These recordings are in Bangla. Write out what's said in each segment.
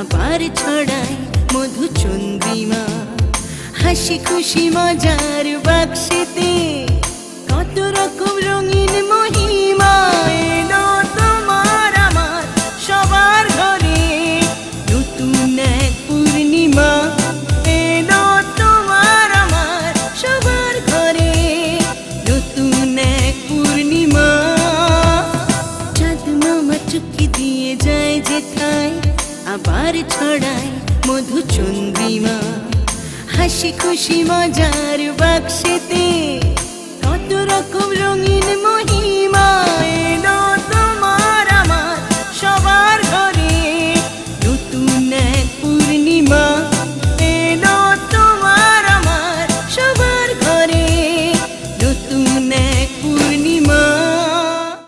আবার ছড়াই মধু চন্দ্রিমা হাসি খুশি মজার বাক্সিতে হাসি খুশি মজার বাক্সেতে কত রকম রঙিন মহিমা এলো তোমার আমার সবার ঘরে নতুন এক পূর্ণিমা এলো তোমার আমার সবার ঘরে নতুন পূর্ণিমা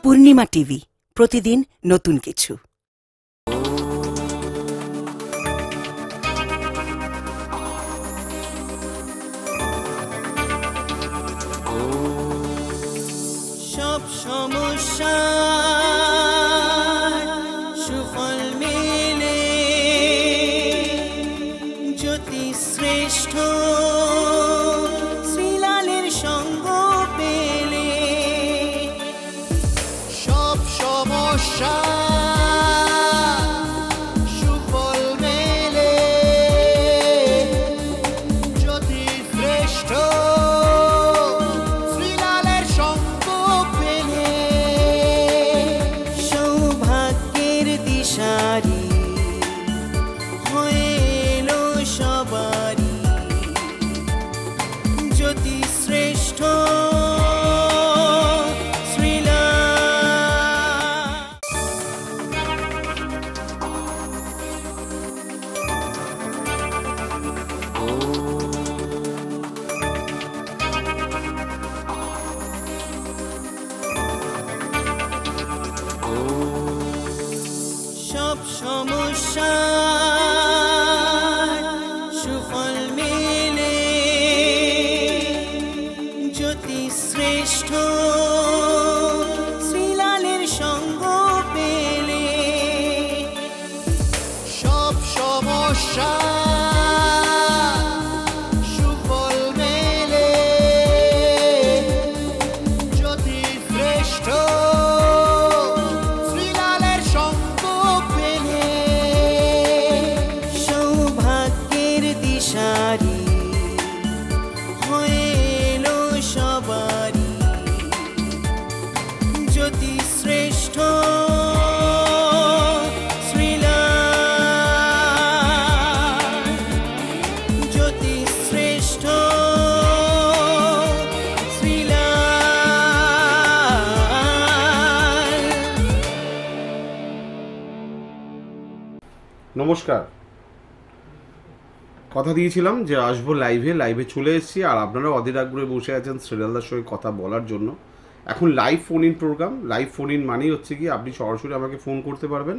পূর্ণিমা টিভি প্রতিদিন নতুন কিছু ocean সমস্যা কথা দিয়েছিলাম যে আসবো লাইভে লাইভে চলে এসেছি আর আপনারা অধীর আগ্রহে বসে আছেন শ্রীলালদার সঙ্গে কথা বলার জন্য এখন live phone in programme live phone in মানেই হচ্ছে কি আপনি সরাসরি আমাকে ফোন করতে পারবেন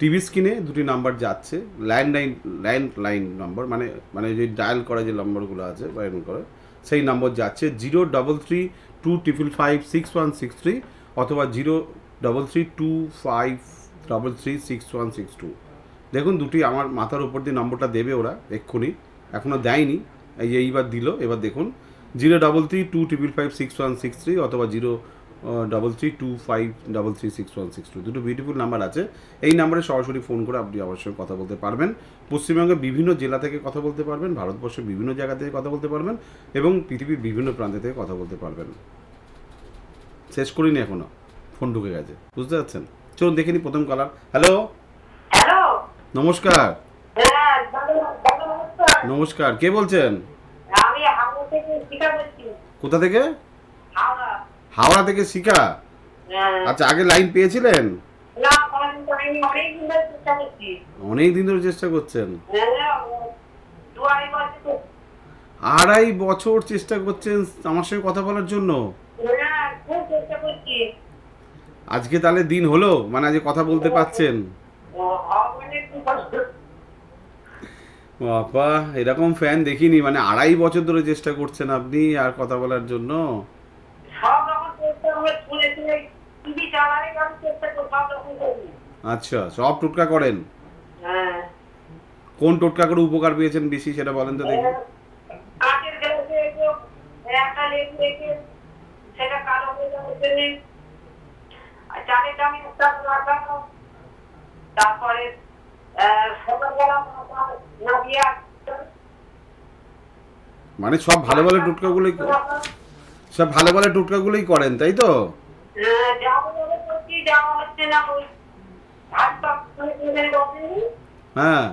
টিভি স্ক্রিনে দুটি নাম্বার যাচ্ছে landline landline number মানে মানে যে ডায়াল করা যে নম্বরগুলো আছে বা এরকম করে সেই নম্বর যাচ্ছে zero double three two triple five six one six three অথবা zero double three two five double three six one six two দেখুন দুটি আমার মাথার উপর দিয়ে নম্বরটা দেবে ওরা এক্ষুনি এখনও দেয়নি এই যে এইবার দিল এবার দেখুন zero double three two triple five six one six three অথবা zero double three two five double three six one six two দুটো বিউটিফুল নাম্বার আছে এই নাম্বারে সরাসরি ফোন করে আপনি অবশ্যই কথা বলতে পারবেন পশ্চিমবঙ্গের বিভিন্ন জেলা থেকে কথা বলতে পারবেন ভারতবর্ষের বিভিন্ন জায়গা থেকে কথা বলতে পারবেন এবং পৃথিবীর বিভিন্ন প্রান্তে থেকে কথা বলতে পারবেন শেষ করিনি এখনও ফোন ঢুকে গেছে বুঝতে পারছেন চলুন দেখে প্রথম কালার হ্যালো হ্যাঁ, নমস্কার নমস্কার কে বলছেন কোথা থেকে হাওড়া থেকে শিখা হ্যাঁ। আচ্ছা আগে লাইন পেয়েছিলেন অনেক দিন ধরে চেষ্টা করছেন হ্যাঁ, আড়াই বছর চেষ্টা করছেন আমার সঙ্গে কথা বলার জন্য আজকে তাহলে দিন হলো মানে আজকে কথা বলতে পারছেন বাবা এরকম ফ্যান দেখিনি মানে আড়াই বছর ধরে চেষ্টা করছেন আপনি আর কথা বলার জন্য আচ্ছা সব টোটকা করেন কোন টোটকা করে উপকার পেয়েছেন বেশি সেটা বলেন তো দেখি সেটা কালো হয়ে যাওয়ার তারপরে মানে সব ভালো ভালো টুটকাগুলোই সব ভালো ভালো টুটকাগুলোই করেন তাই তো হ্যাঁ, হ্যাঁ।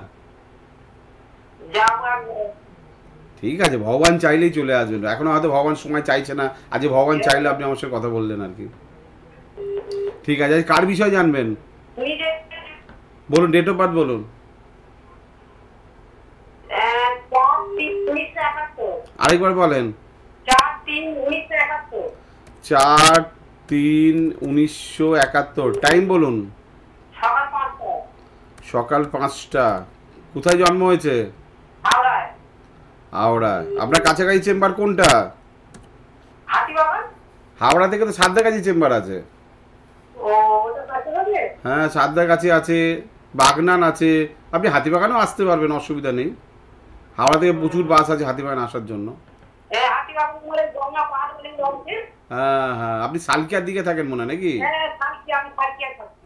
ঠিক আছে ভগবান চাইলেই চলে আসবেন এখনো হয়তো ভগবান সময় চাইছে না আজ ভগবান চাইলে আপনি আমার সাথে কথা বললেন আর কি ঠিক আছে কার বিষয় জানবেন বলুন ডেট অফ বার্থ বলুন আরেকবার বলেন চার তিন উনিশশো একাত্তর টাইম বলুন সকাল পাঁচটা কোথায় জন্ম হয়েছে হাওড়ায় আপনার কাছাকাছি চেম্বার কোনটা হাওড়া থেকে তো কাছে চেম্বার আছে হ্যাঁ সাদ্দার কাছে আছে বাগনান আছে আপনি হাতিবাগানেও আসতে পারবেন অসুবিধা নেই হাওড়া থেকে প্রচুর বাস আছে হাতিবাগান আসার জন্য হ্যাঁ হ্যাঁ আপনি সালকিয়ার দিকে থাকেন মনে নাকি হ্যাঁ,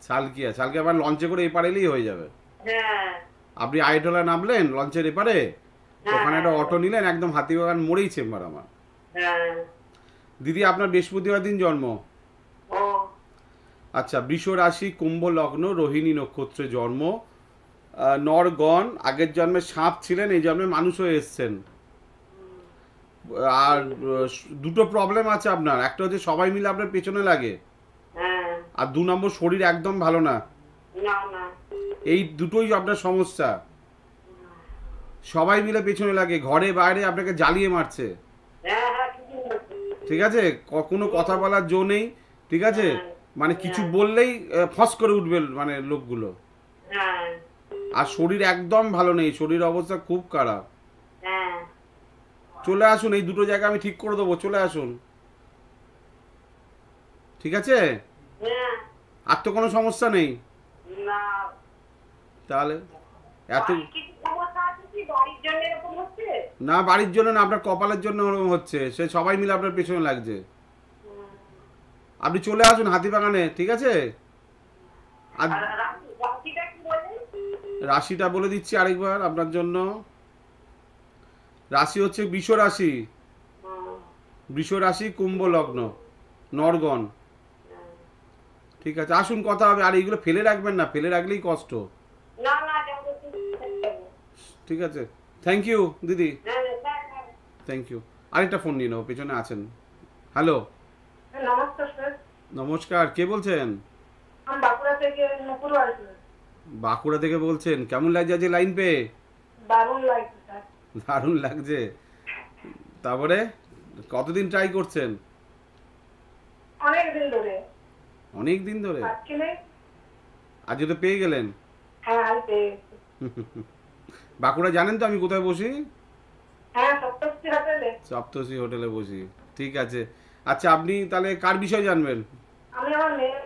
সালকিয়া সালকিয়া আবার মানে লঞ্চে করে এপারে এলেই হয়ে যাবে হ্যাঁ। আপনি আইটলা নামলেন লঞ্চের এপারে হ্যাঁ। ওখানে একটা অটো নিলেন একদম হাতিবাগান মোড়েই চেম্বার আমার দিদি আপনার বৃহস্পতিবার দিন জন্ম আচ্ছা বৃষ রাশি কুম্ভ লগ্ন রোহিণী নক্ষত্রে জন্ম নরগণ আগের জন্মে সাপ ছিলেন এই জন্মে মানুষ হয়ে এসছেন আর দুটো প্রবলেম আছে আপনার একটা হচ্ছে সবাই মিলে আপনার পেছনে লাগে হ্যাঁ। আর দু নম্বর শরীর একদম ভালো না এই দুটোই আপনার সমস্যা সবাই মিলে পেছনে লাগে ঘরে বাইরে আপনাকে জ্বালিয়ে মারছে হ্যাঁ, হ্যাঁ, ঠিক আছে কোনো কথা বলার জো নেই ঠিক আছে মানে হ্যাঁ। কিছু বললেই ফস করে উঠবে মানে লোকগুলো হ্যাঁ। আর শরীর একদম ভালো নেই শরীর অবস্থা খুব খারাপ হ্যাঁ। চলে আসুন এই দুটো জায়গা আমি ঠিক করে দেবো চলে আসুন ঠিক আছে আর তো কোনো সমস্যা নেই তাহলে এত না বাড়ির জন্য না আপনার কপালের জন্য হচ্ছে সে সবাই মিলে আপনার পেছনে লাগছে আপনি চলে আসুন হাতিবাগানে ঠিক আছে রাশিটা বলে দিচ্ছি আরেকবার আপনার জন্য রাশি হচ্ছে বৃষ রাশি বৃষ রাশি কুম্ভ লগ্ন নরগণ ঠিক আছে আসুন কথা হবে আর এইগুলো ফেলে রাখবেন না ফেলে রাখলেই কষ্ট ঠিক আছে থ্যাংক ইউ দিদি থ্যাংক ইউ হ্যাঁ, হ্যাঁ। আরেকটা ফোন নিয়ে নেব পেছনে আছেন হ্যালো নমস্কার কে বলছেন বাঁকুড়া থেকে বাঁকুড়া থেকে বলছেন কেমন লাগছে আজকে লাইন পেয়ে দারুণ লাগছে দারুণ লাগছে তারপরে কতদিন ট্রাই করছেন অনেক দিন ধরে অনেক দিন ধরে আজকে তো পেয়ে গেলেন হ্যাঁ, বাঁকুড়া জানেন তো আমি কোথায় বসি হ্যাঁ, সপ্তশী হোটেলে বসি ঠিক আছে আচ্ছা আপনি তাহলে কার বিষয় জানবেন আমি আমার মেয়ে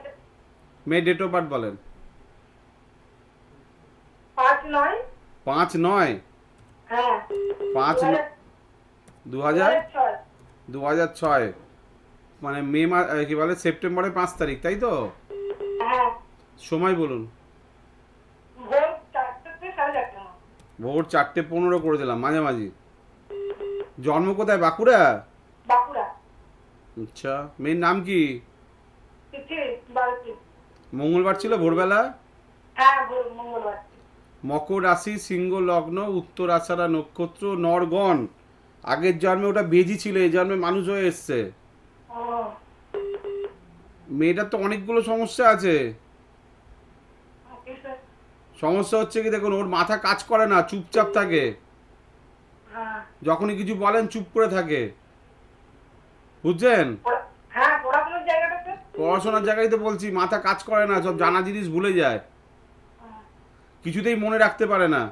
মেয়ে ডেট অফ বার্থ বলেন পাঁচ নয় পাঁচ নয় হ্যাঁ 5 দু হাজার দু হাজার ছয় মানে মে মাস কি বলে সেপ্টেম্বরের পাঁচ তারিখ তাই তো হ্যাঁ। সময় বলুন ভোর চারটে পনেরো করে দিলাম মাঝামাঝি জন্ম কোথায় বাঁকুড়া আচ্ছা মেয়ের নাম কি মঙ্গলবার ছিল ভোরবেলা হ্যাঁ, মকর রাশি সিংহ লগ্ন উত্তর আষাঢ়া নক্ষত্র নরগণ আগের জন্মে ওটা বেজি ছিল এই জন্মে মানুষ হয়ে এসছে মেয়েটার তো অনেকগুলো সমস্যা আছে সমস্যা হচ্ছে কি দেখুন ওর মাথা কাজ করে না চুপচাপ থাকে হ্যাঁ। যখনই কিছু বলেন চুপ করে থাকে বুঝছেন হ্যাঁ, পড়াশোনার জায়গায় তো বলছি মাথা কাজ করে না সব জানা জিনিস ভুলে যায় কিছুতেই মনে রাখতে পারে না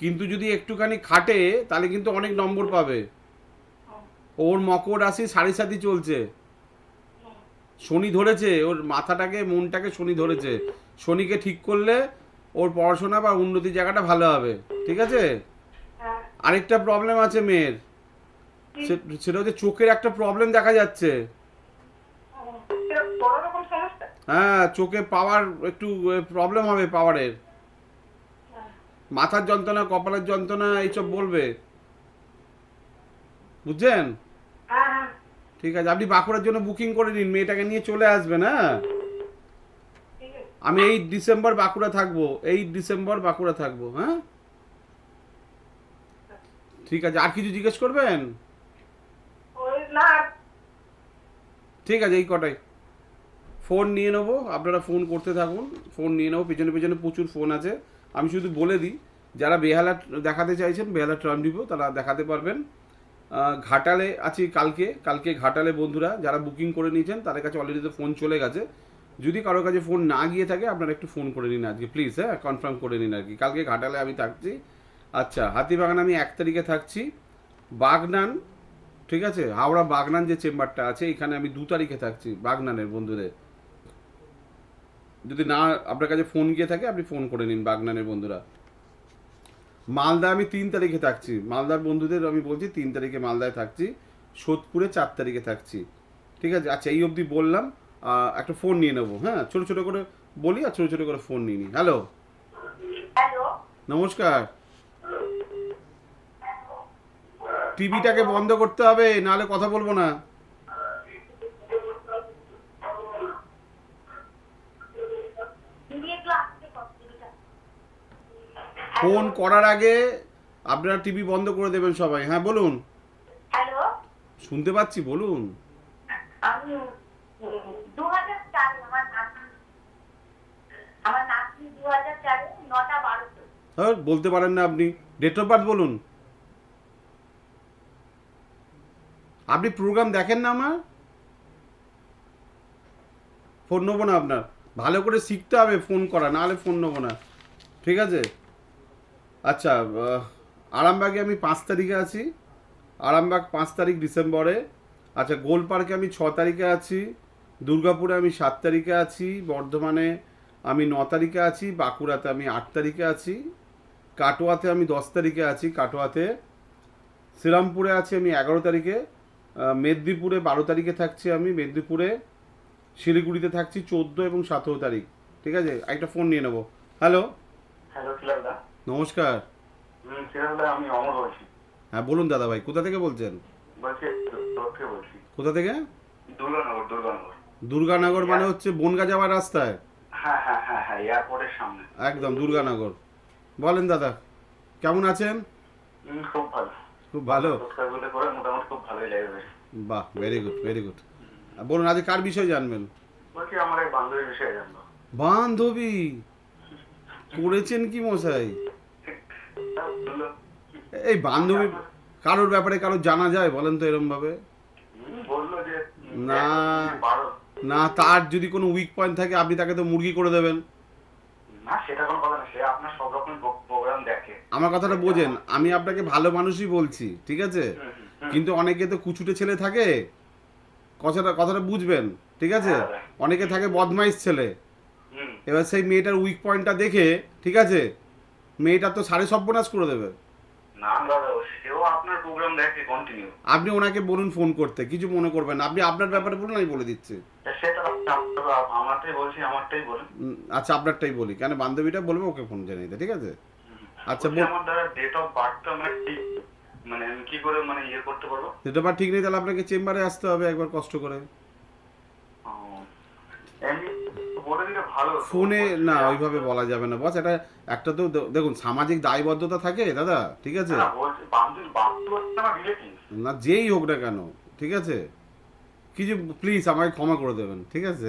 কিন্তু যদি একটুখানি খাটে তাহলে কিন্তু অনেক নম্বর পাবে ওর মকর রাশি সাড়ে সাথে চলছে শনি ধরেছে ওর মাথাটাকে মনটাকে শনি ধরেছে শনিকে ঠিক করলে ওর পড়াশোনা বা উন্নতির জায়গাটা ভালো হবে ঠিক আছে হ্যাঁ। আরেকটা প্রবলেম আছে মেয়ের সেটা হচ্ছে চোখের একটা প্রবলেম দেখা যাচ্ছে হ্যাঁ চোখে পাওয়ার একটু প্রবলেম হবে পাওয়ারের হ্যাঁ। মাথার যন্ত্রণা কপালের যন্ত্রণা এইসব বলবে বুঝছেন হ্যাঁ, হ্যাঁ। ঠিক আছে আপনি বাঁকুড়ার জন্য বুকিং করে নিন মেয়েটাকে নিয়ে চলে আসবেন হ্যাঁ আমি এই ডিসেম্বর বাঁকুড়া থাকবো এই ডিসেম্বর বাঁকুড়া থাকবো হ্যাঁ আচ্ছা। ঠিক আছে আর কিছু জিজ্ঞেস করবেন ঠিক আছে এই কটাই ফোন নিয়ে নেবো আপনারা ফোন করতে থাকুন ফোন নিয়ে নেবো পেছনে পেছনে প্রচুর ফোন আছে আমি শুধু বলে দিই যারা বেহালা দেখাতে চাইছেন বেহালা ট্রাম ডিপো তারা দেখাতে পারবেন ঘাটালে আছি কালকে কালকে ঘাটালে বন্ধুরা যারা বুকিং করে নিয়েছেন তাদের কাছে অলরেডি তো ফোন চলে গেছে যদি কারোর কাছে ফোন না গিয়ে থাকে আপনারা একটু ফোন করে নিন আজকে প্লিজ হ্যাঁ কনফার্ম করে নিন আর কি কালকে ঘাটালে আমি থাকছি আচ্ছা হাতিবাগান আমি এক তারিখে থাকছি বাগনান ঠিক আছে হাওড়া বাগনান যে চেম্বারটা আছে এখানে আমি দু তারিখে থাকছি বাগনানের বন্ধুদের যদি না আপনার কাছে ফোন গিয়ে থাকে আপনি ফোন করে নিন বাগনানের বন্ধুরা মালদা আমি তিন তারিখে থাকছি মালদার বন্ধুদের আমি বলছি তিন তারিখে মালদায় থাকছি সোদপুরে চার তারিখে থাকছি ঠিক আছে আচ্ছা এই অবধি বললাম একটা ফোন নিয়ে নেবো হ্যাঁ ছোট ছোট করে বলি আর ছোট ছোট করে ফোন নিয়ে নি হ্যালো নমস্কার টিভিটাকে বন্ধ করতে হবে নাহলে কথা বলবো না ফোন করার আগে আপনারা টিভি বন্ধ করে দেবেন সবাই হ্যাঁ বলুন শুনতে পাচ্ছি বলুন হ্যাঁ, বলতে পারেন না আপনি ডেট অফ বার্থ বলুন আপনি প্রোগ্রাম দেখেন না আমার ফোন নেবো না আপনার ভালো করে শিখতে হবে ফোন করা নাহলে ফোন নেবো না ঠিক আছে আচ্ছা আরামবাগে আমি পাঁচ তারিখে আছি আরামবাগ পাঁচ তারিখ ডিসেম্বরে আচ্ছা গোল পার্কে আমি ছ তারিখে আছি দুর্গাপুরে আমি সাত তারিখে আছি বর্ধমানে আমি ন তারিখে আছি বাঁকুড়াতে আমি আট তারিখে আছি কাটোয়াতে আমি দশ তারিখে আছি কাটোয়াতে শ্রীরামপুরে আছি আমি এগারো তারিখে মেদিনীপুরে বারো তারিখে থাকছি আমি মেদিনীপুরে শিলিগুড়িতে থাকছি চোদ্দো এবং সতেরো তারিখ ঠিক আছে একটা ফোন নিয়ে নেবো হ্যালো হ্যালো নমস্কার আমি অমর বলছি হ্যাঁ বলুন দাদা ভাই কোথা থেকে বলছেন কোথা থেকে দুর্গানগর মানে হচ্ছে বনগা যাওয়ার রাস্তায় হ্যাঁ, হ্যাঁ, হ্যাঁ, একদম দুর্গানগর বলেন দাদা কেমন আছেন খুব ভালো খুব ভালো পোস্টারগুলো বাহ ভেরি গুড ভেরি গুড বলুন আজ কার বিষয়ে জানবেন বান্ধবী করেছেন কি মশাই এই বান্ধবী কারোর ব্যাপারে কারো জানা যায় বলেন তো এরম ভাবে না না তার যদি কোনো উইক পয়েন্ট থাকে আপনি তাকে তো মুরগি করে দেবেন আমার কথাটা বোঝেন আমি আপনাকে ভালো মানুষই বলছি ঠিক আছে কিন্তু অনেকে তো কুচুটে ছেলে থাকে কথাটা কথাটা বুঝবেন ঠিক আছে হ্যাঁ, হ্যাঁ। অনেকে থাকে বদমাইশ ছেলে এবার সেই মেয়েটার উইক পয়েন্টটা দেখে ঠিক আছে মেয়েটা তো সাড়ে সর্বনাশ করে দেবে আপনি ওনাকে বলুন ফোন করতে কিছু মনে করবেন আপনি আপনার ব্যাপারে বলুন আমি বলে দিচ্ছি আচ্ছা আপনারটাই বলি কেন বান্ধবীটা বলবে ওকে ফোন জানিয়ে দিতে ঠিক আছে আচ্ছা আমার মানে কি করে মানে ইয়ে করতে পারবো ঠিক নেই তাহলে আপনাকে চেম্বারে আসতে হবে একবার কষ্ট করে ফোনে না ওইভাবে বলা যাবে না বস এটা একটা তো দেখুন সামাজিক দায়বদ্ধতা থাকে দাদা ঠিক আছে হ্যাঁ, না যেই হোক না কেন ঠিক আছে কিছু প্লিজ আমাকে ক্ষমা করে দেবেন ঠিক আছে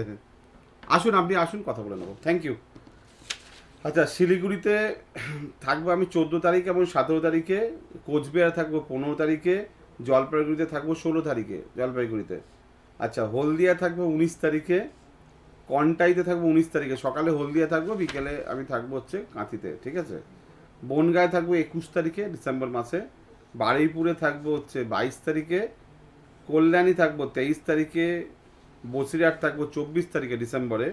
আসুন আপনি আসুন কথা বলে নেবো থ্যাংক ইউ আচ্ছা শিলিগুড়িতে থাকবো আমি চোদ্দো তারিখ এবং সতেরো তারিখে কোচবিহার থাকবো পনেরো তারিখে জলপাইগুড়িতে থাকবো ষোলো তারিখে জলপাইগুড়িতে আচ্ছা হলদিয়া থাকবো উনিশ তারিখে কন্টাইতে থাকবো উনিশ তারিখে সকালে হলদিয়া থাকবো বিকেলে আমি থাকবো হচ্ছে কাঁথিতে ঠিক আছে বনগায় থাকবো একুশ তারিখে ডিসেম্বর মাসে বারুইপুরে থাকবো হচ্ছে বাইশ তারিখে কল্যাণী থাকবো তেইশ তারিখে বসিরহাট থাকবো চব্বিশ তারিখে ডিসেম্বরে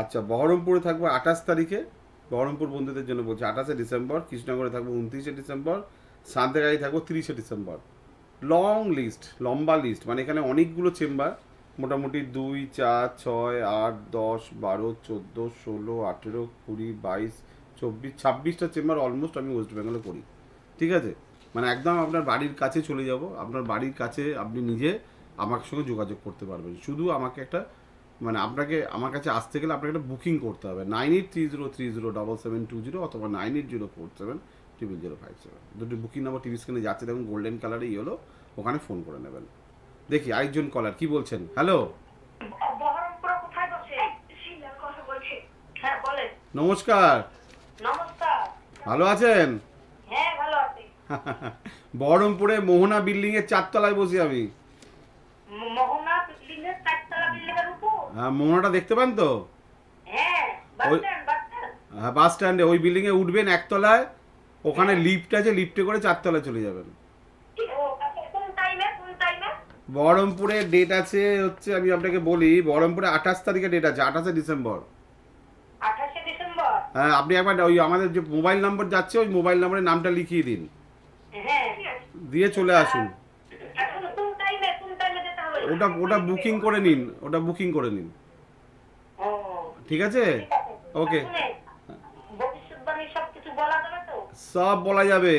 আচ্ছা বহরমপুরে থাকবো আঠাশ তারিখে বহরমপুর বন্ধুদের জন্য বলছি আঠাশে ডিসেম্বর কৃষ্ণনগরে থাকবো উনত্রিশে ডিসেম্বর সান্তেগাড়ি থাকবো তিরিশে ডিসেম্বর লং লিস্ট লম্বা লিস্ট মানে এখানে অনেকগুলো চেম্বার মোটামুটি দুই চার ছয় আট দশ বারো চোদ্দো ষোলো আঠেরো কুড়ি বাইশ চব্বিশ ছাব্বিশটা চেম্বার অলমোস্ট আমি ওয়েস্ট বেঙ্গলে করি ঠিক আছে মানে একদম আপনার বাড়ির কাছে চলে যাব আপনার বাড়ির কাছে আপনি নিজে আমার সঙ্গে যোগাযোগ করতে পারবেন শুধু আমাকে একটা মানে আপনাকে আমার কাছে আসতে গেলে আপনাকে একটা বুকিং করতে হবে nine eight three zero three zero double seven two zero অথবা nine eight zero four seven triple zero five seven দুটি বুকিং নাম্বার টিভি স্ক্রিনে যাচ্ছে দেখুন গোল্ডেন কালারে ইয়েলো ওখানে ফোন করে নেবেন দেখি আরেকজন কলার কি বলছেন হ্যালো নমস্কার ভালো আছেন হ্যাঁ, বহরমপুরে মোহনা বিল্ডিং এর চারতলায় বসি আমি হ্যাঁ মোহনাটা দেখতে পান তো হ্যাঁ বাস হ্যাঁ, স্ট্যান্ডে ওই বিল্ডিং এ উঠবেন একতলায় ওখানে হ্যাঁ। লিফট আছে লিফটে করে চারতলায় চলে যাবেন বহরমপুরের ডেট আছে হচ্ছে আমি আপনাকে বলি বহরমপুরে আঠাশ তারিখে ডেট আছে আঠাশে ডিসেম্বর হ্যাঁ আপনি একবার ওই আমাদের যে মোবাইল নাম্বার যাচ্ছে ওই মোবাইল নাম্বারের নামটা লিখিয়ে দিন হ্যাঁ। দিয়ে চলে আসুন ওটা ওটা বুকিং করে নিন ওটা বুকিং করে নিন ঠিক আছে ওকে সব বলা যাবে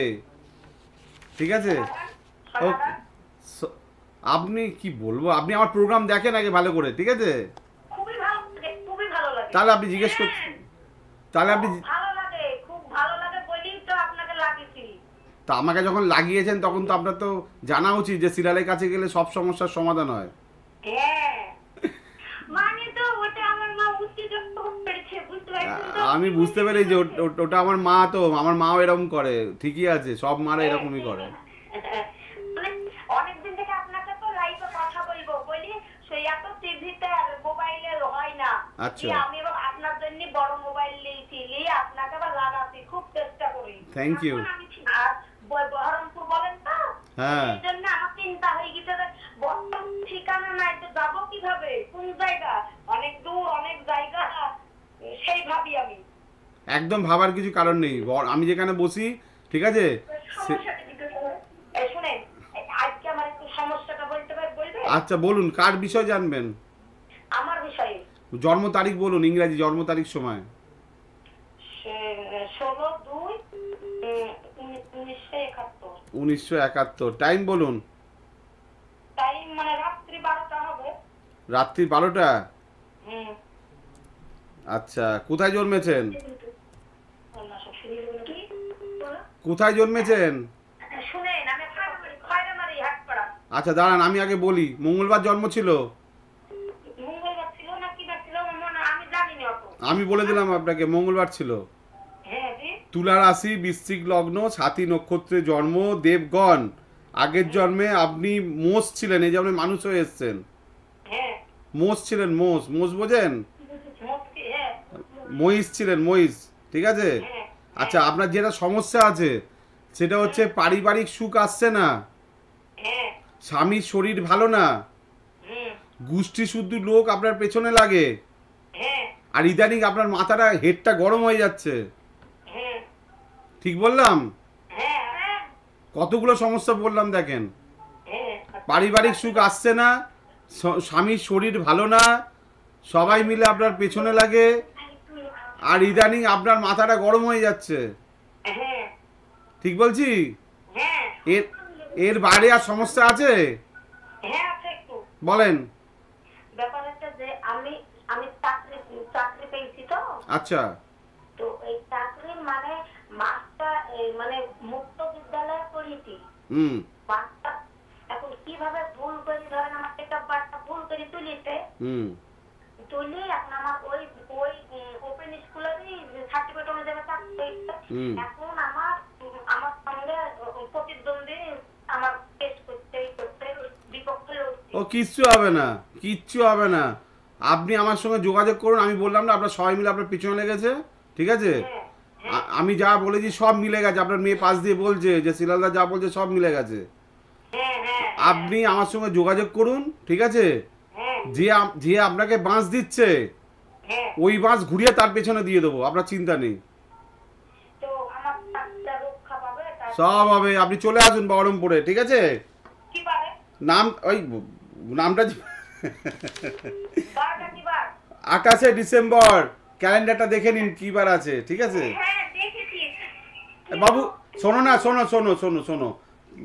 ঠিক আছে ওকে আপনি কি বলবো আপনি আমার প্রোগ্রাম দেখেন আগে ভালো করে ঠিক আছে তাহলে আপনি জিজ্ঞেস করছেন হ্যাঁ। তাহলে আপনি তা আমাকে যখন লাগিয়েছেন তখন তো আপনার তো জানা উচিত যে সিরিয়ালের কাছে গেলে সব সমস্যার সমাধান হয় হ্যাঁ। মানে আমি বুঝতে পেরেছি ওটা আমার মা তো আমার মাও এরকম করে ঠিকই আছে সব মারা এরকমই করে আচ্ছা আমি আপনার জন্য বড় মোবাইল নিয়েছি আপনাকে আবার লাগাতে খুব চেষ্টা করি থ্যাংক ইউ আর বহরমপুর বলেন হ্যাঁ এই জন্য আমার চিন্তা হয়ে গেছে বর্তমান ঠিকানা নাই তো যাব কিভাবে কোন জায়গা অনেক দূর অনেক জায়গা সেই ভাবি আমি একদম ভাবার কিছু কারণ নেই আমি যেখানে বসি ঠিক আছে আচ্ছা বলুন কার বিষয় জানবেন জন্ম তারিখ বলুন ইংরাজি জন্ম তারিখ সময় উনিশশো একাত্তর টাইম বলুন মানে রাত্রি বারোটা আচ্ছা কোথায় জন্মেছেন কোথায় জন্মেছেন আচ্ছা দাঁড়ান আমি আগে বলি মঙ্গলবার জন্ম ছিল আমি বলে দিলাম আপনাকে মঙ্গলবার ছিল হ্যাঁ, হ্যাঁ। তুলা রাশি বৃশ্চিক লগ্ন ছাতি নক্ষত্রে জন্ম দেবগণ আগের হ্যাঁ। জন্মে আপনি মোষ ছিলেন এই যে মানুষ হয়ে এসছেন মোষ ছিলেন মোষ মোষ বোঝেন মহিষ ছিলেন মহিষ ঠিক আছে আচ্ছা আপনার যেটা সমস্যা আছে সেটা হচ্ছে পারিবারিক সুখ আসছে না স্বামীর শরীর ভালো না গোষ্ঠী শুদ্ধ লোক আপনার পেছনে লাগে আর ইদানিং আপনার মাথাটা হেডটা গরম হয়ে যাচ্ছে হ্যাঁ। ঠিক বললাম হ্যাঁ। কতগুলো সমস্যা বললাম দেখেন হ্যাঁ। পারিবারিক সুখ আসছে না স্বামীর শরীর ভালো না সবাই মিলে আপনার পেছনে লাগে আর ইদানিং আপনার মাথাটা গরম হয়ে যাচ্ছে ঠিক বলছি এর এর বাইরে আর সমস্যা আছে বলেন আচ্ছা তো এই মানে মাস্টার মানে মুক্ত বিদ্যালয়ে হুম এখন কিভাবে ভুল ধরেন আমার একটা বাচ্চা ভুল করে তুলিতে হুম তুলি এখন আমার ওই ওই ওপেন স্কুলেরই সার্টিফিকেট অনুযায়ী চাকরি এখন আমার আমার সঙ্গে প্রতিদ্বন্দ্বী আমার টেস্ট করতে করতে বিপক্ষে ও কিচ্ছু হবে না কিচ্ছু হবে না আপনি আমার সঙ্গে যোগাযোগ করুন আমি বললাম না আপনার সবাই মিলে আপনার পিছনে লেগেছে ঠিক আছে হ্যাঁ, হ্যাঁ। আমি যা বলেছি সব মিলে গেছে আপনার মেয়ে পাশ দিয়ে বলছে যে শিলালদা যা বলছে সব মিলে গেছে হ্যাঁ, আপনি আমার সঙ্গে যোগাযোগ করুন ঠিক আছে যে যে আপনাকে বাঁশ দিচ্ছে ওই বাঁশ ঘুরিয়ে তার পেছনে দিয়ে দেবো আপনার চিন্তা নেই সব হবে আপনি চলে আসুন বহরমপুরে ঠিক আছে নাম ওই নামটা আকাশে ডিসেম্বর ক্যালেন্ডারটা দেখে নিন কি বার আছে ঠিক আছে হ্যাঁ, বাবু শোনো না শোনো শোনো শোনো শোনো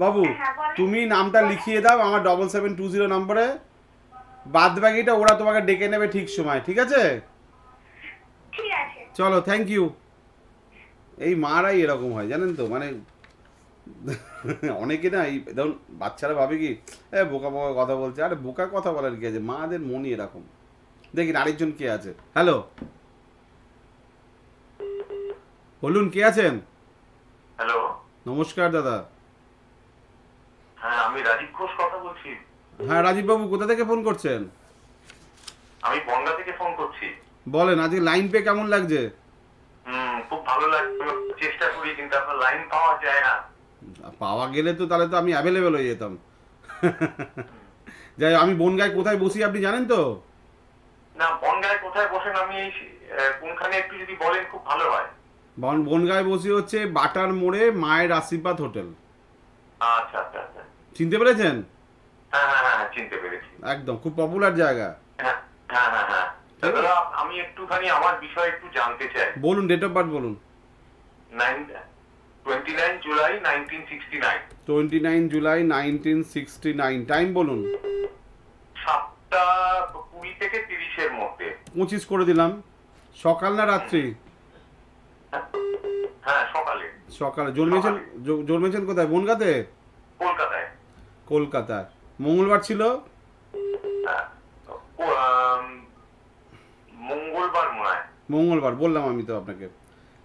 বাবু হ্যাঁ, হ্যাঁ, তুমি নামটা লিখিয়ে দাও আমার ডবল সেভেন টু জিরো নম্বরে বাদ বাকিটা ওরা তোমাকে ডেকে নেবে ঠিক সময় ঠিক আছে চলো থ্যাংক ইউ এই মারাই এরকম হয় জানেন তো মানে অনেকে না এই ধরুন বাচ্চারা ভাবে কি এ বোকা বোকা কথা বলছে আরে বোকা কথা বলার কি আছে মাদের মনই এরকম দেখি আরেকজন কে আছে হ্যালো বলুন কে আছেন হ্যালো নমস্কার দাদা হ্যাঁ আমি রাজীব ঘোষ কথা বলছি হ্যাঁ রাজীব বাবু কোথা থেকে ফোন করছেন আমি বনগা থেকে ফোন করছি বলেন আজকে লাইন পে কেমন লাগছে হুম খুব ভালো লাগছে চেষ্টা করি কিন্তু আপনার লাইন পাওয়া যায় না পাওয়া গেলে তো তাহলে তো আমি অ্যাভেলেবেল হয়ে যেতাম যাই আমি বনগায় কোথায় বসি আপনি জানেন তো না বনগায় কোথায় বসেন আমি কোনখানে একটু যদি বলেন খুব ভালো হয় বনগায় বসি হচ্ছে বাটার মোড়ে মায়ের আশীর্বাদ হোটেল আচ্ছা আচ্ছা আচ্ছা চিনতে পেরেছেন হ্যাঁ হ্যাঁ হ্যাঁ, হ্যাঁ চিনতে পেরেছি একদম খুব পপুলার জায়গা হ্যাঁ হ্যাঁ হ্যাঁ, হ্যাঁ। আমি একটুখানি আমার বিষয় একটু জানতে চাই বলুন ডেট অফ বার্থ বলুন নাইন 29 জুলাই 1969 জুলাই 1969 টাইম বলুন 7টা 20 থেকে 30 এর মধ্যে 25 করে দিলাম সকাল না রাত্রি হ্যাঁ সকালে সকালে জন্মেছেন জন্মেছেন কোথায় বনগাঁতে কলকাতায় কলকাতায় মঙ্গলবার ছিল হ্যাঁ। মঙ্গলবার মঙ্গলবার বললাম আমি তো আপনাকে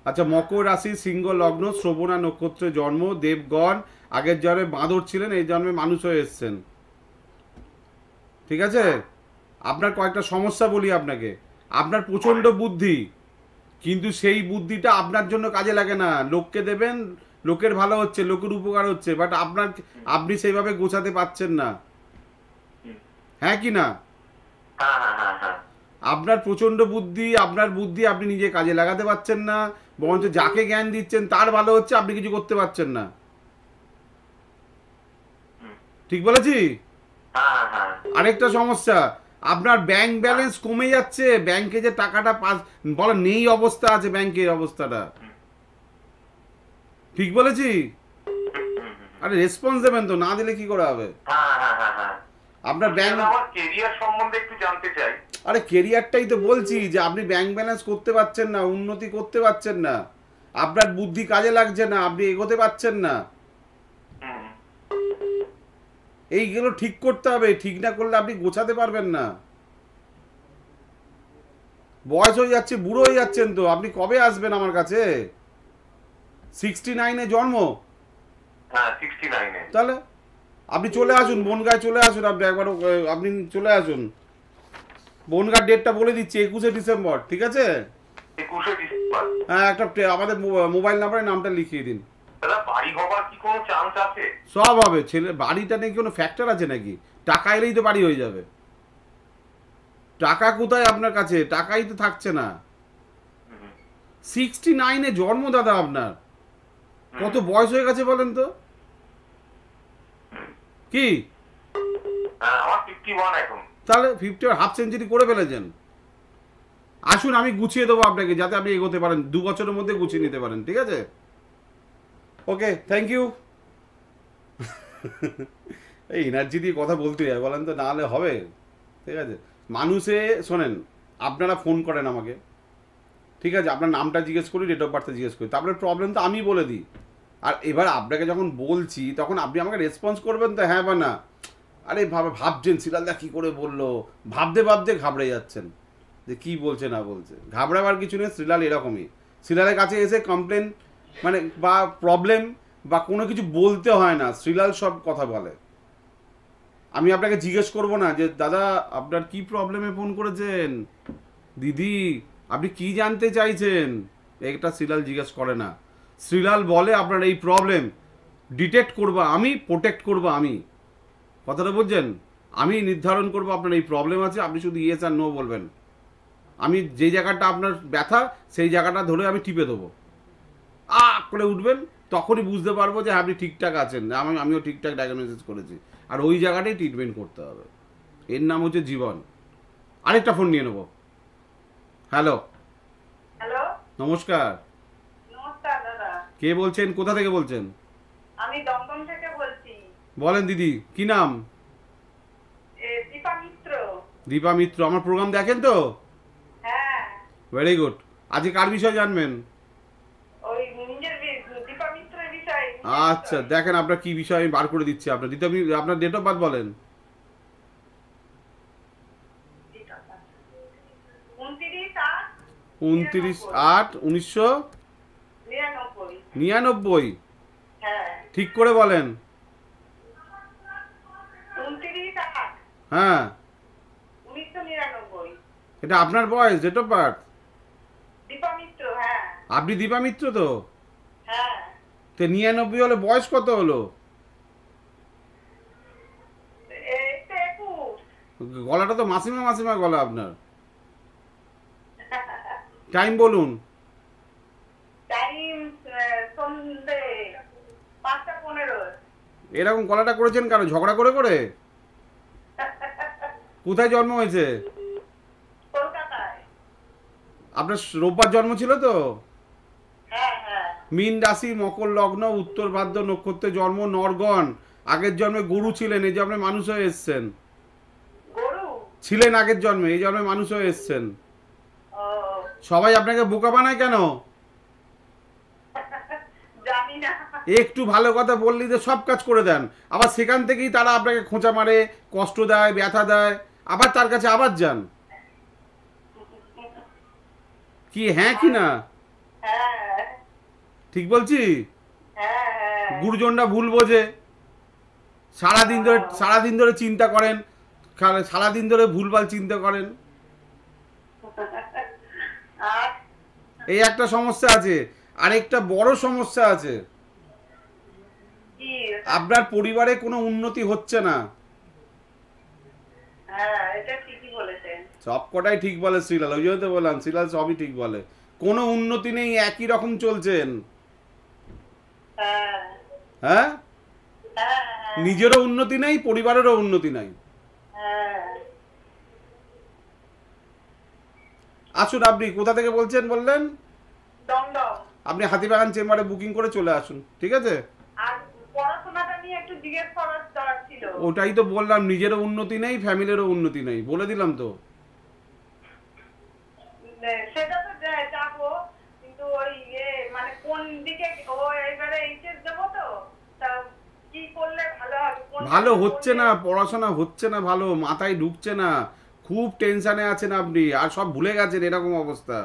আচ্ছা মকর রাশি সিংহ লগ্ন শ্রবণা নক্ষত্রে জন্ম দেবগণ আগের জন্মে বাঁদর ছিলেন এই জন্মে মানুষ হয়ে এসছেন ঠিক আছে আপনার কয়েকটা সমস্যা বলি আপনাকে আপনার প্রচণ্ড বুদ্ধি কিন্তু সেই বুদ্ধিটা আপনার জন্য কাজে লাগে না লোককে দেবেন লোকের ভালো হচ্ছে লোকের উপকার হচ্ছে বাট আপনার আপনি সেইভাবে গোছাতে পারছেন না হ্যাঁ কি না হ্যাঁ, হ্যাঁ, হ্যাঁ, আপনার প্রচন্ড বুদ্ধি আপনার বুদ্ধি আপনি নিজে কাজে লাগাতে পারছেন না বরঞ্চ যাকে জ্ঞান দিচ্ছেন তার ভালো হচ্ছে আপনি কিছু করতে পারছেন না ঠিক বলেছি হ্যাঁ, হ্যাঁ। আরেকটা সমস্যা আপনার ব্যাংক ব্যালেন্স কমে যাচ্ছে ব্যাংকে যে টাকাটা পাস বলে নেই অবস্থা আছে ব্যাংকের অবস্থাটা ঠিক বলেছি আরে রেসপন্স দেবেন তো না দিলে কি করা হবে হ্যাঁ, আপনার ব্যাংক আমার কেরিয়ার সম্বন্ধে একটু জানতে চাই আরে কেরিয়ারটাই তো বলছি যে আপনি ব্যাংক ব্যালেন্স করতে পারছেন না উন্নতি করতে পারছেন না আপনার বুদ্ধি কাজে লাগছে না আপনি এগোতে পারছেন না হ্যাঁ। এইগুলো ঠিক করতে হবে ঠিক না করলে আপনি গোছাতে পারবেন না বয়স হয়ে যাচ্ছে বুড়ো হয়ে যাচ্ছেন তো আপনি কবে আসবেন আমার কাছে সিক্সটি নাইনে জন্ম হ্যাঁ, তাহলে আপনি চলে আসুন বনগায় চলে আসুন আপনি একবার আপনি চলে আসুন বনগার ডেটটা বলে দিচ্ছি একুশে ডিসেম্বর ঠিক আছে হ্যাঁ একটা আমাদের মোবাইল নাম্বারে নামটা লিখিয়ে দিন সব হবে ছেলে বাড়িটা নাকি কোনো ফ্যাক্টর আছে নাকি টাকা এলেই তো বাড়ি হয়ে যাবে টাকা কোথায় আপনার কাছে টাকাই তো থাকছে না সিক্সটি নাইনে জন্ম দাদা আপনার কত বয়স হয়ে গেছে বলেন তো কি হ্যাঁ, তাহলে ফিফটি আর হাফ সেঞ্চুরি করে ফেলেছেন আসুন আমি গুছিয়ে দেবো আপনাকে যাতে আপনি এগোতে পারেন দু বছরের মধ্যে গুছিয়ে নিতে পারেন ঠিক আছে ওকে থ্যাংক ইউ এই এনার্জি দিয়ে কথা বলতে হয় বলেন তো নাহলে হবে ঠিক আছে মানুষে শোনেন আপনারা ফোন করেন আমাকে ঠিক আছে আপনার নামটা জিজ্ঞেস করি ডেট অফ বার্থটা জিজ্ঞেস করি তারপরে প্রবলেম তো আমি বলে দিই আর এবার আপনাকে যখন বলছি তখন আপনি আমাকে রেসপন্স করবেন তো হ্যাঁ বা না আরে ভাবে ভাবছেন শিলালদা কী করে বললো ভাবতে ভাবতে ঘাবড়ে যাচ্ছেন যে কি বলছে না বলছে ঘাবড়াবার কিছু নেই শ্রীলাল এরকমই শ্রীলালের কাছে এসে কমপ্লেন মানে বা প্রবলেম বা কোনো কিছু বলতে হয় না শ্রীলাল সব কথা বলে আমি আপনাকে জিজ্ঞেস করব না যে দাদা আপনার কি প্রবলেমে ফোন করেছেন দিদি আপনি কি জানতে চাইছেন এটা শ্রীলাল জিজ্ঞেস করে না শ্রীলাল বলে আপনার এই প্রবলেম ডিটেক্ট করবা আমি প্রোটেক্ট করবা আমি কথাটা বুঝছেন আমি নির্ধারণ করব আপনার এই প্রবলেম আছে আপনি শুধু ইয়েস আর নো বলবেন আমি যে জায়গাটা আপনার ব্যথা সেই জায়গাটা ধরে আমি টিপে দেবো আ করে উঠবেন তখনই বুঝতে পারবো যে হ্যাঁ, আপনি ঠিকঠাক আছেন আমি আমিও ঠিকঠাক ডায়াগনোসিস করেছি আর ওই জায়গাটাই ট্রিটমেন্ট করতে হবে এর নাম হচ্ছে জীবন আরেকটা ফোন নিয়ে নেবো হ্যালো হ্যালো নমস্কার কে বলছেন কোথা থেকে বলছেন আমি বলেন দিদি কি নাম দীপা মিত্র আমার প্রোগ্রাম দেখেন তো ভেরি হ্যাঁ। গুড আজকে কার বিষয় জানবেন আচ্ছা দেখেন আপনার কি বিষয় আমি বার করে দিচ্ছি আপনার দিদি আপনার ডেট অফ বার্থ বলেন উনত্রিশ আট উনিশশো নিরানব্বই হ্যাঁ। ঠিক করে বলেন হ্যাঁ এটা আপনার বয়স ডেট অফ বার্থ আপনি দীপা মিত্র তো হ্যাঁ। তো নিরানব্বই হলে বয়স কত হলো গলাটা তো মাসিমা মাসিমা গলা আপনার টাইম বলুন এরকম গলাটা করেছেন কারো ঝগড়া করে করে কোথায় জন্ম হয়েছে আপনার রোববার জন্ম ছিল তো হ্যাঁ, হ্যাঁ। মিন রাশি মকর লগ্ন উত্তর ভাদ্র নক্ষত্রে জন্ম নরগণ আগের জন্মে গরু ছিলেন এই জন্মে মানুষ হয়ে এসছেন ছিলেন আগের জন্মে এই জন্মে মানুষ হয়ে এসছেন সবাই আপনাকে বোকা বানায় কেন একটু ভালো কথা বললি যে সব কাজ করে দেন আবার সেখান থেকেই তারা আপনাকে খোঁচা মারে কষ্ট দেয় ব্যথা দেয় আবার তার কাছে আবার যান কি হ্যাঁ কি না ঠিক বলছি গুরুজনরা ভুল বোঝে সারাদিন ধরে সারাদিন ধরে চিন্তা করেন সারাদিন ধরে ভুলভাল চিন্তা করেন এই একটা সমস্যা আছে আরেকটা বড় সমস্যা আছে আপনার পরিবারে কোনো উন্নতি হচ্ছে না হ্যাঁ, সবকটাই ঠিক বলে শ্রীলাল ওই জন্য বললাম শ্রীলাল সবই ঠিক বলে কোনো উন্নতি নেই একই রকম চলছেন হ্যাঁ, হ্যাঁ? হ্যাঁ নিজেরও উন্নতি নাই পরিবারেরও উন্নতি নাই আসুন আপনি কোথা থেকে বলছেন বললেন আপনি হাতিবাগান চেম্বারে বুকিং করে চলে আসুন ঠিক আছে পড়াশোনাটা নিয়ে একটু জিজ্ঞেস করার ওটাই তো বললাম নিজেরও উন্নতি নেই ফ্যামিলিরও উন্নতি নেই বলে দিলাম তো ইয়ে, মানে ভালো হচ্ছে না পড়াশোনা হচ্ছে না ভালো মাথায় ঢুকছে না খুব টেনশনে আছেন আপনি আর সব ভুলে গেছেন এরকম অবস্থা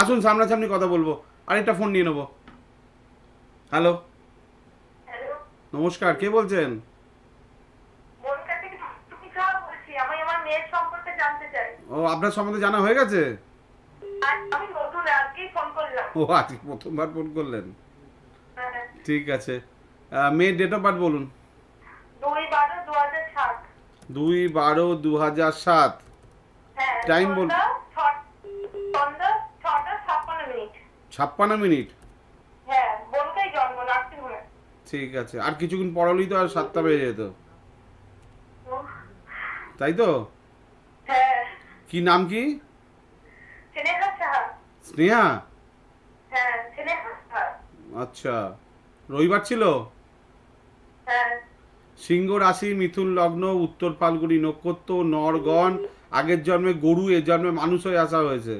আসুন সামনাসামনি কথা বলবো আর একটা ফোন নিয়ে নেবো হ্যালো নমস্কার কে বলছেন ও আপনার সম্বন্ধে জানা হয়ে গেছে ও আজকে প্রথমবার ফোন করলেন হ্যাঁ, হ্যাঁ। ঠিক আছে মেয়ের ডেট অফ বার্থ বলুন দুই বারো দু হাজার সাত টাইম হ্যাঁ, বলুন ছাপ্পান্ন মিনিট ঠিক আছে আর কিছুক্ষণ পড়ালেই তো আর সাতটা বেজে যেত তাই তো হ্যাঁ। কি নাম কি স্নেহা হ্যাঁ, আচ্ছা রবিবার ছিল হ্যাঁ। সিংহ রাশি মিথুন লগ্ন উত্তর পালগুড়ি নক্ষত্র নরগণ আগের জন্মে গরু এ জন্মে মানুষ হয়ে আসা হয়েছে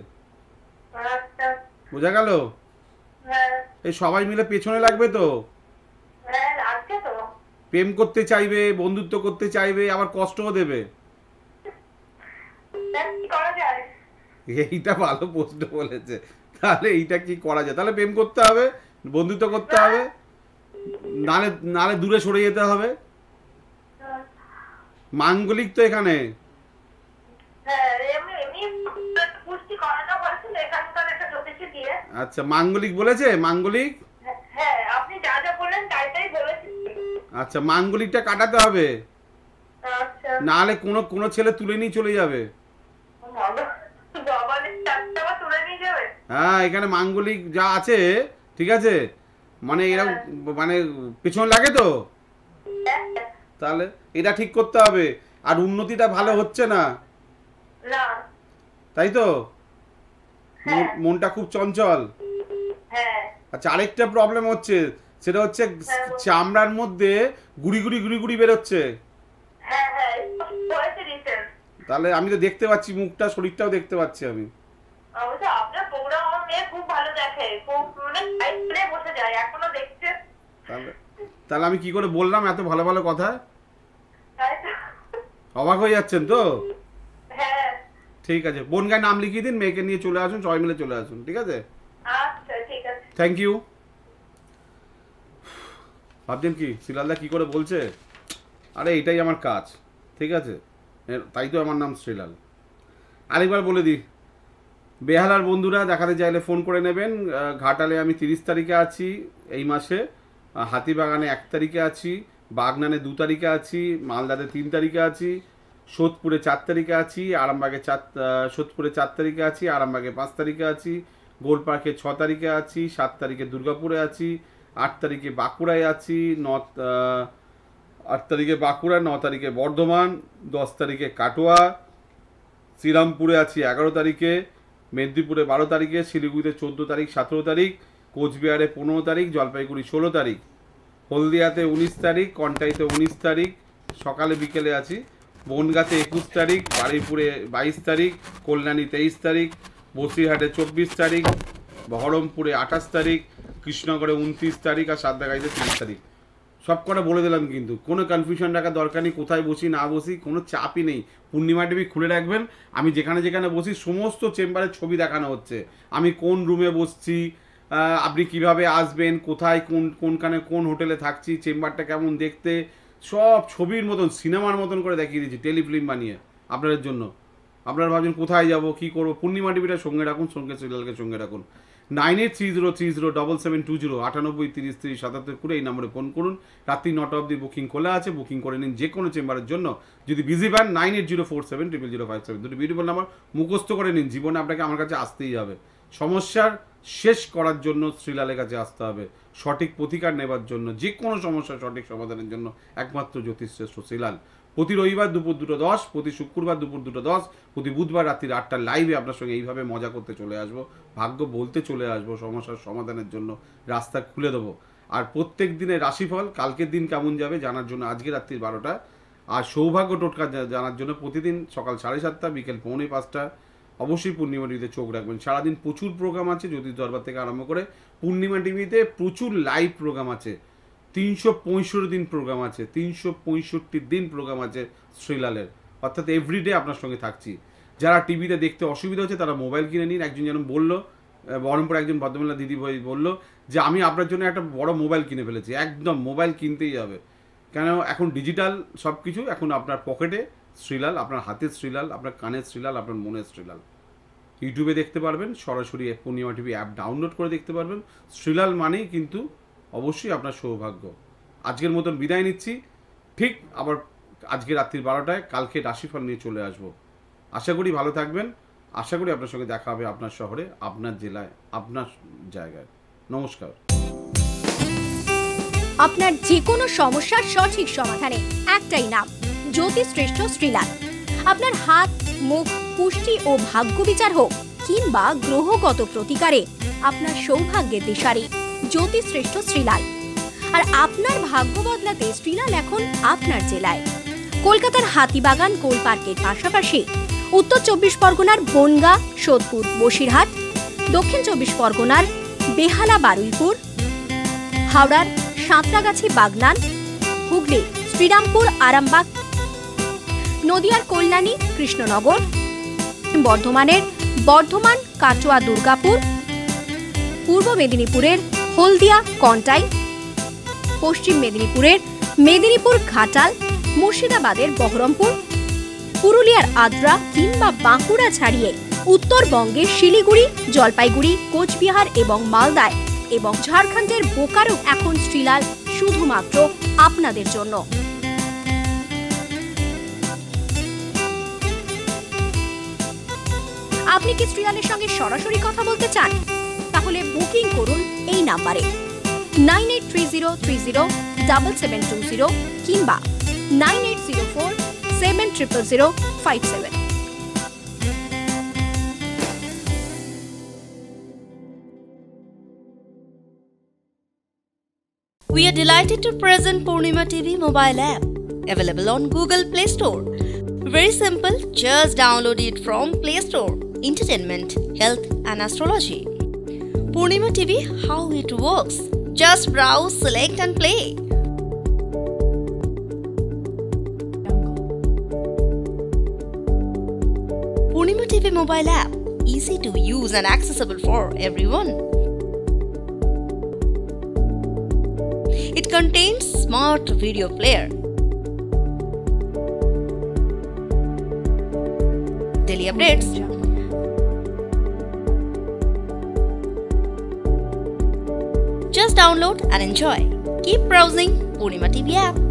আচ্ছা। বোঝা গেল এই সবাই মিলে পেছনে লাগবে তো প্রেম করতে চাইবে বন্ধুত্ব করতে চাইবে আবার কষ্টও দেবে এইটা ভালো প্রশ্ন বলেছে তাহলে এইটা কি করা যায় তাহলে প্রেম করতে হবে বন্ধুত্ব করতে হবে নালে নালে দূরে সরে যেতে হবে মাঙ্গলিক তো এখানে হ্যাঁ, আচ্ছা মাঙ্গলিক বলেছে মাঙ্গলিক হ্যাঁ, হ্যাঁ আপনি যা যা তাই তাই বলেছে আচ্ছা মাঙ্গলিকটা কাটাতে হবে আচ্ছা। নাহলে কোনো কোনো ছেলে তুলে নিয়ে চলে যাবে হ্যাঁ এখানে মাঙ্গলিক যা আছে ঠিক আছে মানে এরকম হ্যাঁ। মানে পিছন লাগে তো হ্যাঁ। তাহলে এটা ঠিক করতে হবে আর উন্নতিটা ভালো হচ্ছে না তাই তো হ্যাঁ। মনটা খুব চঞ্চল আচ্ছা আরেকটা প্রবলেম হচ্ছে সেটা হচ্ছে হ্যাঁ, চামড়ার মধ্যে গুড়ি গুড়ি গুড়ি গুড়ি বেরোচ্ছে হ্যাঁ, হ্যাঁ, তাহলে আমি তো দেখতে পাচ্ছি মুখটা শরীরটাও দেখতে পাচ্ছি আমি মানে তাহলে আমি কি করে বললাম এত ভালো ভালো কথা অবাক হয়ে যাচ্ছেন তো ঠিক আছে বোন গায়ে নাম লিখিয়ে দিন মেয়েকে নিয়ে চলে আসুন সবাই মিলে চলে আসুন ঠিক আছে থ্যাংক আচ্ছা, ইউ ভাবছেন কি শ্রীলালদা কী করে বলছে আরে এটাই আমার কাজ ঠিক আছে তাই তো আমার নাম শ্রীলাল আরেকবার বলে দিই বেহালার বন্ধুরা দেখাতে চাইলে ফোন করে নেবেন ঘাটালে আমি তিরিশ তারিখে আছি এই মাসে হাতিবাগানে এক তারিখে আছি বাগনানে দু তারিখে আছি মালদাতে তিন তারিখে আছি সোদপুরে চার তারিখে আছি আরামবাগে চার সোদপুরে চার তারিখে আছি আরামবাগে পাঁচ তারিখে আছি গোলপার্কে ছ তারিখে আছি সাত তারিখে দুর্গাপুরে আছি আট তারিখে বাঁকুড়ায় আছি ন আট তারিখে বাঁকুড়া ন তারিখে বর্ধমান দশ তারিখে কাটোয়া শ্রীরামপুরে আছি এগারো তারিখে মেদিনীপুরে বারো তারিখে শিলিগুড়িতে চোদ্দো তারিখ সতেরো তারিখ কোচবিহারে পনেরো তারিখ জলপাইগুড়ি ষোলো তারিখ হলদিয়াতে উনিশ তারিখ কন্টাইতে উনিশ তারিখ সকালে বিকেলে আছি বনগাঁতে একুশ তারিখ বারিপুরে বাইশ তারিখ কল্যাণী তেইশ তারিখ বসিরহাটে চব্বিশ তারিখ বহরমপুরে আঠাশ তারিখ কৃষ্ণনগরে উনত্রিশ তারিখ আর সাতদাগাইতে তিরিশ তারিখ সব কটা বলে দিলাম কিন্তু কোনো কনফিউশন রাখার দরকার নেই কোথায় বসি না বসি কোনো চাপই নেই পূর্ণিমা টিভি খুলে রাখবেন আমি যেখানে যেখানে বসি সমস্ত চেম্বারের ছবি দেখানো হচ্ছে আমি কোন রুমে বসছি আপনি কিভাবে আসবেন কোথায় কোন কোনখানে কোন হোটেলে থাকছি চেম্বারটা কেমন দেখতে সব ছবির মতন সিনেমার মতন করে দেখিয়ে দিচ্ছি টেলিফিল্ম বানিয়ে আপনাদের জন্য আপনারা ভাবছেন কোথায় যাব কি করব পূর্ণিমা টিভিটা সঙ্গে রাখুন সঙ্গে সিরিয়ালকে সঙ্গে রাখুন nine eight three zero three zero double seven two zero আটানব্বই তিরিশ তিরিশ সাতাত্তর কুড়ি এই নম্বরে ফোন করুন রাত্রি নটা অব্দি বুকিং খোলা আছে বুকিং করে নিন যে কোনো চেম্বারের জন্য যদি বিজি পান nine eight zero four seven triple zero five seven দুটি বিউটিফুল নাম্বার মুখস্থ করে নিন জীবনে আপনাকে আমার কাছে আসতেই হবে সমস্যার শেষ করার জন্য শ্রীলালের কাছে আসতে হবে সঠিক প্রতিকার নেবার জন্য যে কোনো সমস্যার সঠিক সমাধানের জন্য একমাত্র শ্রেষ্ঠ শ্রীলাল প্রতি রবিবার দুপুর দুটো দশ প্রতি শুক্রবার দুপুর দুটো দশ প্রতি বুধবার রাত্রির আটটার লাইভে আপনার সঙ্গে এইভাবে মজা করতে চলে আসবো ভাগ্য বলতে চলে আসবো সমস্যার সমাধানের জন্য রাস্তা খুলে দেবো আর প্রত্যেক দিনের রাশিফল কালকের দিন কেমন যাবে জানার জন্য আজকে রাত্রির বারোটা আর সৌভাগ্য টোটকা জানার জন্য প্রতিদিন সকাল সাড়ে সাতটা বিকেল পৌনে পাঁচটা অবশ্যই পূর্ণিমা টিভিতে চোখ রাখবেন সারাদিন প্রচুর প্রোগ্রাম আছে জ্যোতিষ দরবার থেকে আরম্ভ করে পূর্ণিমা টিভিতে প্রচুর লাইভ প্রোগ্রাম আছে তিনশো পঁয়ষট্টি দিন প্রোগ্রাম আছে তিনশো দিন প্রোগ্রাম আছে শ্রীলালের অর্থাৎ এভরিডে আপনার সঙ্গে থাকছি যারা টিভিতে দেখতে অসুবিধা হচ্ছে তারা মোবাইল কিনে নিন একজন যেন বললো বহরমপুর একজন ভদ্রমেলা দিদি ভাই বললো যে আমি আপনার জন্য একটা বড় মোবাইল কিনে ফেলেছি একদম মোবাইল কিনতেই হবে কেন এখন ডিজিটাল সব কিছু এখন আপনার পকেটে শ্রীলাল আপনার হাতের শ্রীলাল আপনার কানের শ্রীলাল আপনার মনের শ্রীলাল ইউটিউবে দেখতে পারবেন সরাসরি পূর্ণিমা টিভি অ্যাপ ডাউনলোড করে দেখতে পারবেন শ্রীলাল মানেই কিন্তু অবশ্যই আপনার সৌভাগ্য আজকের মতন বিদায় নিচ্ছি ঠিক আবার আজকে রাত্রির বারোটায় কালকে রাশিফল নিয়ে চলে আসব আশা করি ভালো থাকবেন আশা করি আপনার সঙ্গে দেখা হবে আপনার শহরে আপনার জেলায় আপনার জায়গায় নমস্কার আপনার যে কোনো সমস্যার সঠিক সমাধানে একটাই নাম শ্রেষ্ঠ শ্রীলাল আপনার হাত মুখ পুষ্টি ও ভাগ্য বিচার হোক কিংবা গ্রহগত প্রতিকারে আপনার সৌভাগ্যের দিশারী জ্যোতিশ্রেষ্ঠ শ্রীলাল আর আপনার ভাগ্য বদলাতে শ্রীলাল এখন আপনার জেলায় কলকাতার হাতিবাগান কোল পার্কের পাশাপাশি উত্তর চব্বিশ পরগনার বনগা সোদপুর বসিরহাট দক্ষিণ চব্বিশ পরগনার বেহালা বারুইপুর হাওড়ার সাঁতরাগাছি বাগনান হুগলি শ্রীরামপুর আরামবাগ নদিয়ার কল্যাণী কৃষ্ণনগর বর্ধমানের বর্ধমান কাটোয়া দুর্গাপুর পূর্ব মেদিনীপুরের হলদিয়া কন্টাই পশ্চিম মেদিনীপুরের মেদিনীপুর ঘাটাল মুর্শিদাবাদের বহরমপুর পুরুলিয়ার আদ্রা কিংবা বাঁকুড়া ছাড়িয়ে উত্তরবঙ্গের শিলিগুড়ি জলপাইগুড়ি কোচবিহার এবং মালদায় এবং ঝাড়খণ্ডের বোকারো এখন শ্রীলাল শুধুমাত্র আপনাদের জন্য আপনি কি শ্রীলালের সঙ্গে সরাসরি কথা বলতে চান তাহলে বুকিং করুন এই নাম্বারে nine eight three zero three zero double seven two zero কিংবা nine eight zero four seven triple zero five seven We are delighted to present Purnima TV mobile app available on Google Play Store. Very simple, just download it from Play Store. Entertainment, health and astrology. Purnima TV how it works. Just browse, select and play. Purnima TV mobile app easy to use and accessible for everyone. It contains smart video player, daily updates, download and enjoy. Keep browsing Unima TV app.